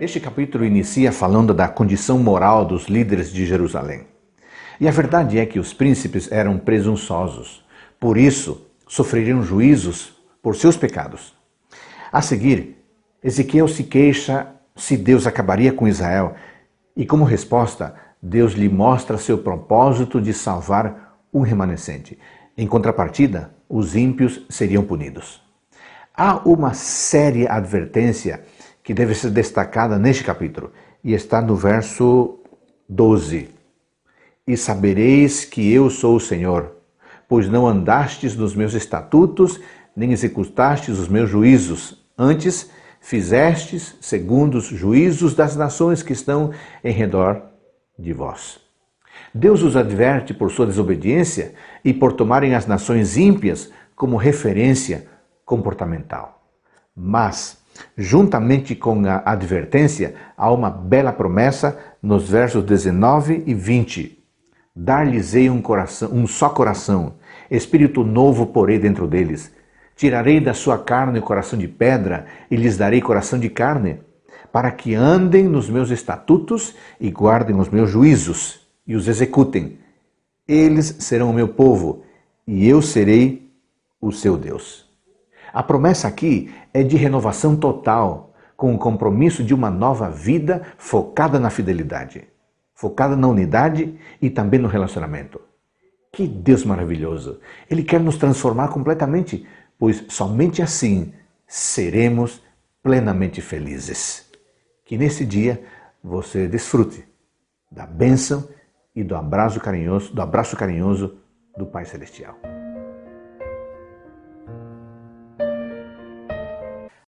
Este capítulo inicia falando da condição moral dos líderes de Jerusalém. E a verdade é que os príncipes eram presunçosos, por isso sofreriam juízos por seus pecados. A seguir, Ezequiel se queixa se Deus acabaria com Israel, e como resposta, Deus lhe mostra seu propósito de salvar um remanescente. Em contrapartida, os ímpios seriam punidos. Há uma séria advertência que deve ser destacada neste capítulo e está no verso 12. E sabereis que eu sou o Senhor, pois não andastes nos meus estatutos, nem executastes os meus juízos, antes fizestes segundo os juízos das nações que estão em redor de vós. Deus os adverte por sua desobediência e por tomarem as nações ímpias como referência comportamental. Mas Juntamente com a advertência, há uma bela promessa nos versos 19 e 20. Dar-lhes-ei um um só coração, espírito novo porei dentro deles. Tirarei da sua carne o coração de pedra e lhes darei coração de carne, para que andem nos meus estatutos e guardem os meus juízos e os executem. Eles serão o meu povo e eu serei o seu Deus. A promessa aqui é de renovação total, com o compromisso de uma nova vida focada na fidelidade, focada na unidade e também no relacionamento. Que Deus maravilhoso! Ele quer nos transformar completamente, pois somente assim seremos plenamente felizes. Que nesse dia você desfrute da bênção e do abraço carinhoso, do abraço carinhoso do Pai Celestial.